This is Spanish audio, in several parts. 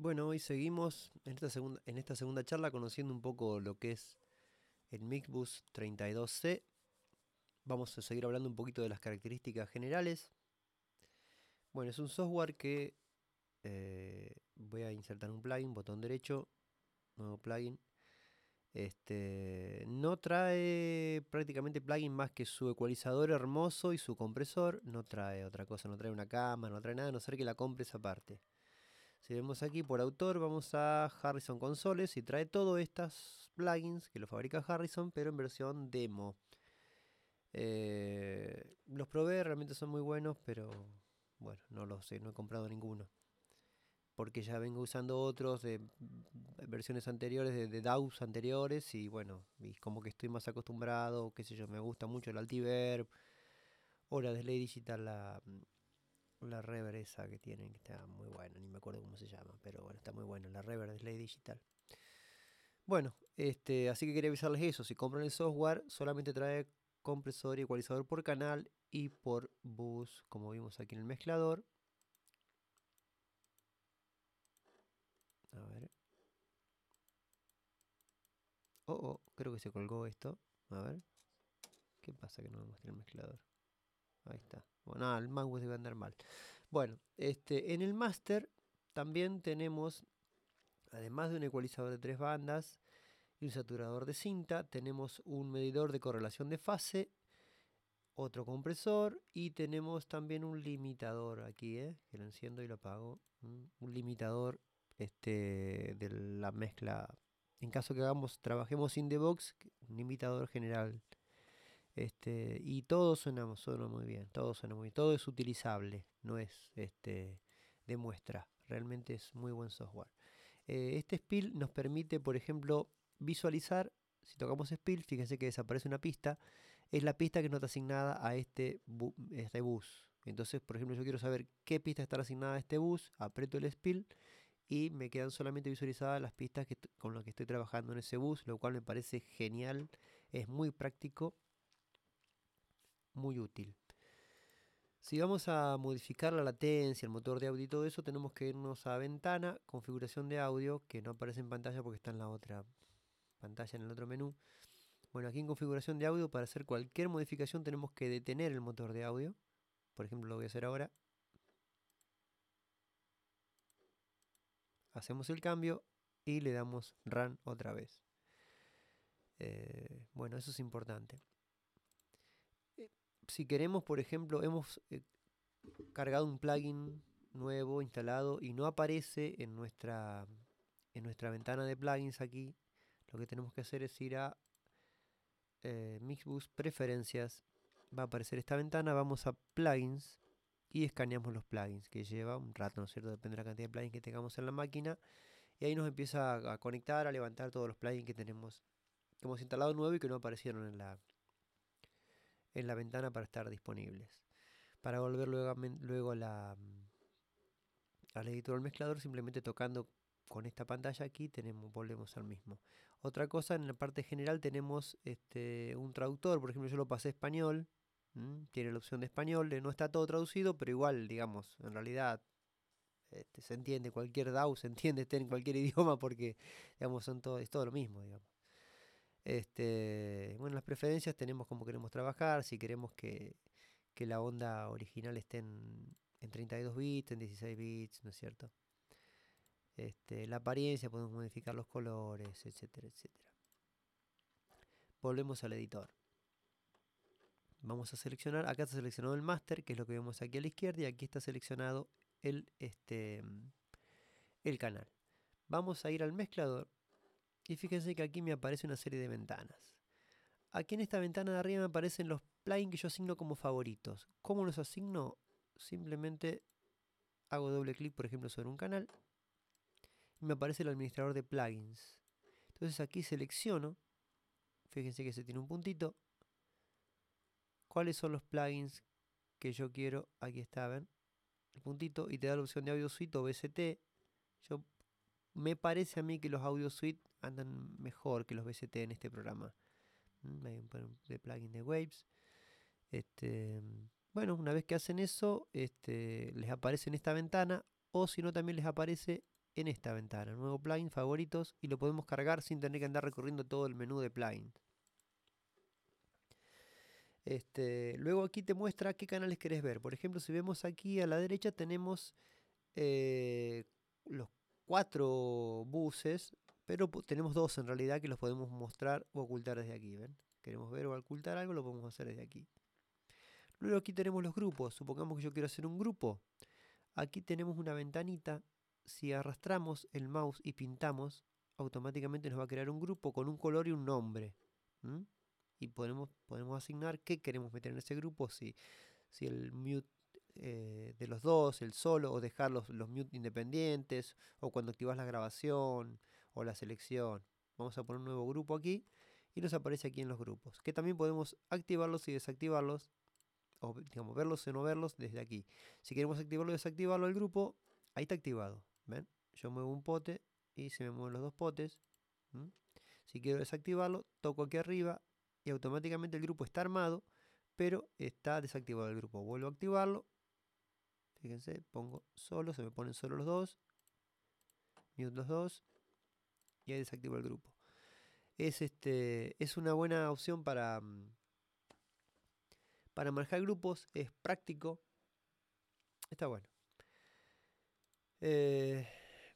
Bueno, hoy seguimos en esta, segunda, charla conociendo un poco lo que es el Mixbus 32C. Vamos a seguir hablando un poquito de las características generales. Bueno, es un software que eh, voy a insertar un plugin, botón derecho, nuevo plugin. Este, no trae prácticamente plugin más que su ecualizador hermoso y su compresor. No trae otra cosa, no trae una cama, no trae nada, a no ser que la esa parte. Si vemos aquí por autor, vamos a Harrison Consoles y trae todo estas plugins que lo fabrica Harrison, pero en versión demo. Eh, los probé, realmente son muy buenos, pero bueno, no lo sé, no he comprado ninguno. Porque ya vengo usando otros de versiones anteriores, de, de anteriores, y bueno, y como que estoy más acostumbrado, qué sé yo, me gusta mucho el Altiverb o la de Digital, la, la rever esa que tienen, que está muy buena, ni me acuerdo cómo se llama, pero bueno, está muy buena, la rever de Slay Digital. Bueno, este, así que quería avisarles eso, si compran el software solamente trae compresor y ecualizador por canal y por bus, como vimos aquí en el mezclador. A ver. Oh, oh creo que se colgó esto. A ver. ¿Qué pasa que no me muestra el mezclador? Ahí está. Bueno, ah, el debe andar mal. Bueno, este, en el Master también tenemos, además de un ecualizador de tres bandas y un saturador de cinta, tenemos un medidor de correlación de fase, otro compresor y tenemos también un limitador aquí, ¿eh? que lo enciendo y lo apago. Mm, un limitador este, de la mezcla. En caso que hagamos, trabajemos in the box, un limitador general este, y todo suena, muy bien, todo muy todo es utilizable, no es este, de muestra, realmente es muy buen software. Eh, este spill nos permite, por ejemplo, visualizar, si tocamos spill, fíjense que desaparece una pista, es la pista que no está asignada a este, este bus. Entonces, por ejemplo, yo quiero saber qué pista está asignada a este bus, aprieto el spill y me quedan solamente visualizadas las pistas con las que estoy trabajando en ese bus, lo cual me parece genial, es muy práctico muy útil. Si vamos a modificar la latencia, el motor de audio y todo eso, tenemos que irnos a ventana, configuración de audio, que no aparece en pantalla porque está en la otra pantalla, en el otro menú. Bueno, aquí en configuración de audio, para hacer cualquier modificación tenemos que detener el motor de audio. Por ejemplo, lo voy a hacer ahora. Hacemos el cambio y le damos run otra vez. Eh, bueno, eso es importante si queremos, por ejemplo, hemos eh, cargado un plugin nuevo instalado y no aparece en nuestra, en nuestra ventana de plugins aquí, lo que tenemos que hacer es ir a eh, Mixbus Preferencias. Va a aparecer esta ventana, vamos a Plugins y escaneamos los plugins que lleva un rato, ¿no es cierto? Depende de la cantidad de plugins que tengamos en la máquina. Y ahí nos empieza a, conectar, a levantar todos los plugins que tenemos, que hemos instalado nuevo y que no aparecieron en la, en la ventana para estar disponibles. Para volver luego, luego la, mm, al editor al mezclador, simplemente tocando con esta pantalla aquí tenemos, volvemos al mismo. Otra cosa, en la parte general tenemos este, un traductor, por ejemplo yo lo pasé español, tiene la opción de español, no está todo traducido, pero igual, digamos, en realidad este, se entiende, cualquier DAO se entiende, esté en cualquier idioma porque, digamos, son todo, es todo lo mismo, digamos. Este, bueno, las preferencias tenemos como queremos trabajar, si queremos que, la onda original esté en, 32 bits, en 16 bits, ¿no es cierto? Este, la apariencia, podemos modificar los colores, etcétera, etcétera. Volvemos al editor. Vamos a seleccionar, acá está seleccionado el master, que es lo que vemos aquí a la izquierda, y aquí está seleccionado el, este, el canal. Vamos a ir al mezclador y fíjense que aquí me aparece una serie de ventanas. Aquí en esta ventana de arriba me aparecen los plugins que yo asigno como favoritos. ¿Cómo los asigno? Simplemente hago doble clic, por ejemplo, sobre un canal. Y me aparece el administrador de plugins. Entonces aquí selecciono. Fíjense que se tiene un puntito. ¿Cuáles son los plugins que yo quiero? Aquí está, ven. El puntito. Y te da la opción de audio suite o BST. Yo me parece a mí que los audio suite andan mejor que los BCT en este programa. Mm, hay un plugin de Waves. Este, bueno, una vez que hacen eso, este, les aparece en esta ventana o si no también les aparece en esta ventana. Nuevo plugin, favoritos y lo podemos cargar sin tener que andar recorriendo todo el menú de plugin. Este, luego aquí te muestra qué canales querés ver. Por ejemplo, si vemos aquí a la derecha tenemos eh, los cuatro buses, pero tenemos dos en realidad que los podemos mostrar o ocultar desde aquí, ¿ven? Queremos ver o ocultar algo, lo podemos hacer desde aquí. Luego aquí tenemos los grupos. Supongamos que yo quiero hacer un grupo. Aquí tenemos una ventanita. Si arrastramos el mouse y pintamos, automáticamente nos va a crear un grupo con un color y un nombre. Y podemos, podemos asignar qué queremos meter en ese grupo. Si, si el mute eh, de los dos, el solo, o dejar los, mute independientes, o cuando activas la grabación o la selección. Vamos a poner un nuevo grupo aquí y nos aparece aquí en los grupos, que también podemos activarlos y desactivarlos, o digamos, verlos o no verlos desde aquí. Si queremos activarlo o desactivarlo el grupo, ahí está activado. Yo muevo un pote y se me mueven los dos potes. Si quiero desactivarlo, toco aquí arriba y automáticamente el grupo está armado, pero está desactivado el grupo. Vuelvo a activarlo Fíjense, pongo solo, se me ponen solo los dos. Mute los dos. Y ahí desactivo el grupo. Es, este, es una buena opción para, mm, para manejar grupos. Es práctico. Está bueno. Eh,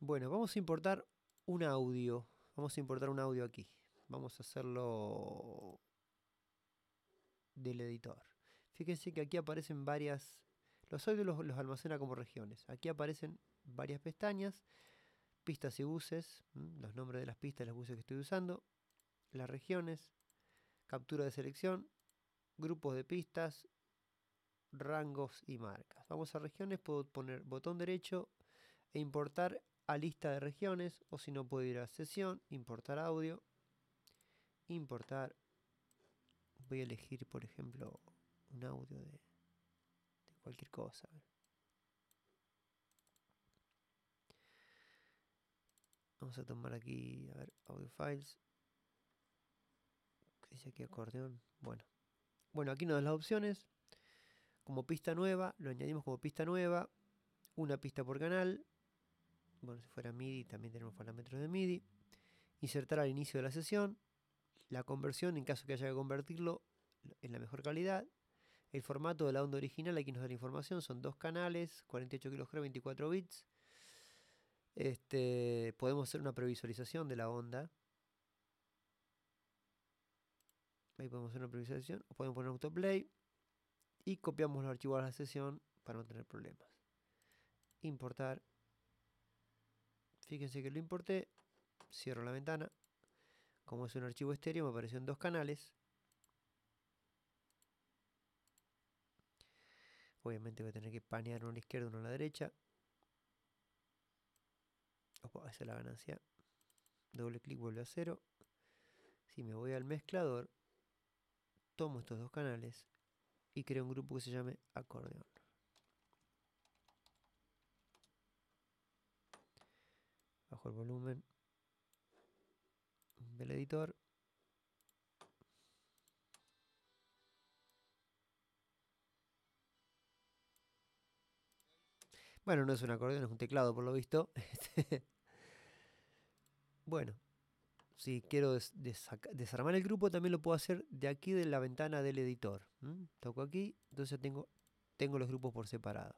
bueno, vamos a importar un audio. Vamos a importar un audio aquí. Vamos a hacerlo del editor. Fíjense que aquí aparecen varias los audios los, almacena como regiones. Aquí aparecen varias pestañas, pistas y buses, los nombres de las pistas y los buses que estoy usando, las regiones, captura de selección, grupos de pistas, rangos y marcas. Vamos a regiones, puedo poner botón derecho e importar a lista de regiones o si no puedo ir a sesión, importar audio, importar, voy a elegir por ejemplo un audio de cualquier cosa. Vamos a tomar aquí, a ver, audio files. dice aquí acordeón? Bueno. Bueno, aquí nos dan las opciones. Como pista nueva, lo añadimos como pista nueva. Una pista por canal. Bueno, si fuera MIDI también tenemos parámetros de MIDI. Insertar al inicio de la sesión. La conversión en caso que haya que convertirlo en la mejor calidad. El formato de la onda original, aquí nos da la información, son dos canales, 48 kHz, 24 bits. Este, podemos hacer una previsualización de la onda. Ahí podemos hacer una previsualización. podemos poner autoplay. Y copiamos los archivos a la sesión para no tener problemas. Importar. Fíjense que lo importé. Cierro la ventana. Como es un archivo estéreo, me apareció en dos canales. Obviamente voy a tener que panear uno a la izquierda, uno a la derecha. Opa, esa es la ganancia. Doble clic vuelve a cero. Si me voy al mezclador, tomo estos dos canales y creo un grupo que se llame acordeón. Bajo el volumen del editor. Bueno, no es un acordeón, es un teclado por lo visto. Este, bueno, si quiero desarmar el grupo también lo puedo hacer de aquí de la ventana del editor. Toco aquí, entonces tengo, los grupos por separado.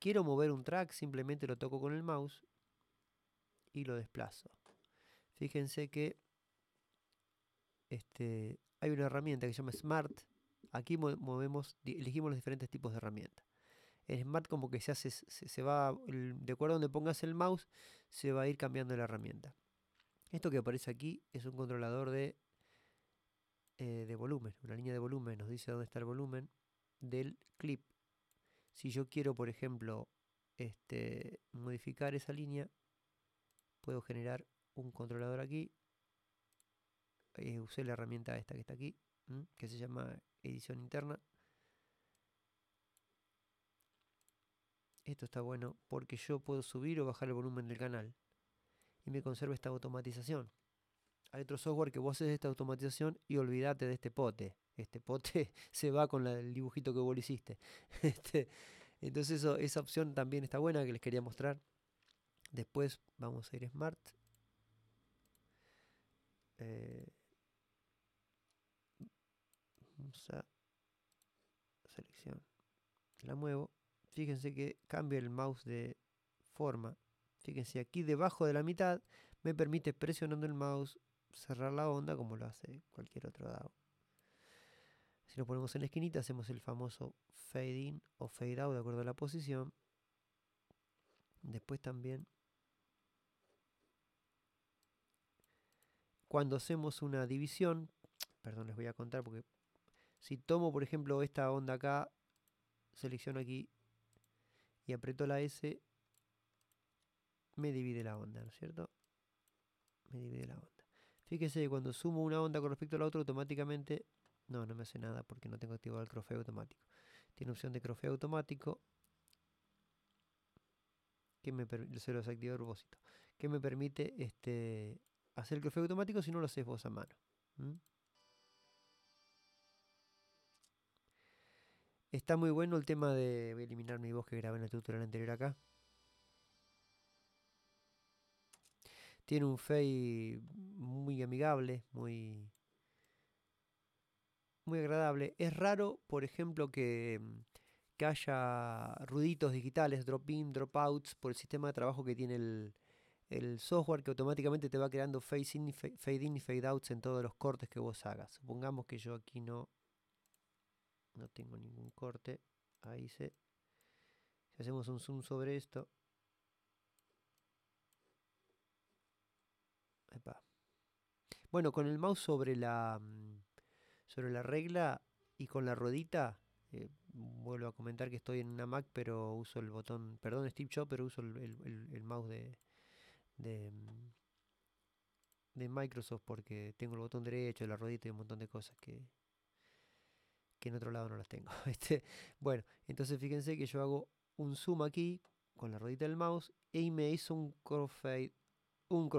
Quiero mover un track, simplemente lo toco con el mouse y lo desplazo. Fíjense que este, hay una herramienta que se llama Smart. Aquí movemos, elegimos los diferentes tipos de herramientas. En Smart como que se hace, se, va, de acuerdo a donde pongas el mouse, se va a ir cambiando la herramienta. Esto que aparece aquí es un controlador de, eh, de volumen, una línea de volumen, nos dice dónde está el volumen del clip. Si yo quiero, por ejemplo, este, modificar esa línea, puedo generar un controlador aquí. Eh, usé la herramienta esta que está aquí, que se llama edición interna. esto está bueno porque yo puedo subir o bajar el volumen del canal y me conserva esta automatización. Hay otro software que vos haces esta automatización y olvídate de este pote. Este pote se va con el dibujito que vos le hiciste. Este, entonces esa opción también está buena que les quería mostrar. Después vamos a ir a Smart. Eh, vamos a selección. La muevo fíjense que cambia el mouse de forma. Fíjense, aquí debajo de la mitad me permite presionando el mouse cerrar la onda como lo hace cualquier otro DAO. Si lo ponemos en la esquinita hacemos el famoso fade in o fade out de acuerdo a la posición. Después también cuando hacemos una división, perdón, les voy a contar porque si tomo por ejemplo esta onda acá, selecciono aquí y aprieto la S, me divide la onda, ¿no es cierto? Me divide la onda. Fíjese que cuando sumo una onda con respecto a la otra, automáticamente... No, no me hace nada porque no tengo activado el crofeo automático. Tiene opción de crofeo automático. Que me se los activo Que me permite este, hacer el crofeo automático si no lo haces vos a mano. Está muy bueno el tema de. Voy a eliminar mi voz que grabé en el tutorial anterior acá. Tiene un fade muy amigable, muy. Muy agradable. Es raro, por ejemplo, que, mm, haya ruditos digitales, drop-in, drop-outs, por el sistema de trabajo que tiene el, software que automáticamente te va creando fade in y fade outs en todos los cortes que vos hagas. Supongamos que yo aquí no no tengo ningún corte ahí se si hacemos un zoom sobre esto bueno con el mouse sobre la mm, sobre la regla y con la ruedita eh, vuelvo a comentar que estoy en una Mac pero uso el botón perdón Steve Jobs pero uso el, mouse de, de mm, de Microsoft porque tengo el botón derecho, la ruedita y un montón de cosas que, en otro lado no las tengo. Este, bueno, entonces fíjense que yo hago un zoom aquí con la rodita del mouse y me hizo un crossfade,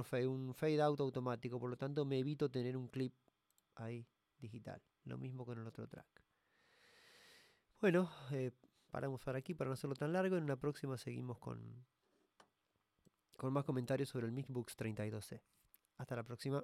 fade, un un fade out automático, por lo tanto me evito tener un clip ahí digital. Lo mismo con el otro track. Bueno, eh, paramos por aquí para no hacerlo tan largo. En una próxima seguimos con, con más comentarios sobre el Mixbooks 32C. Hasta la próxima.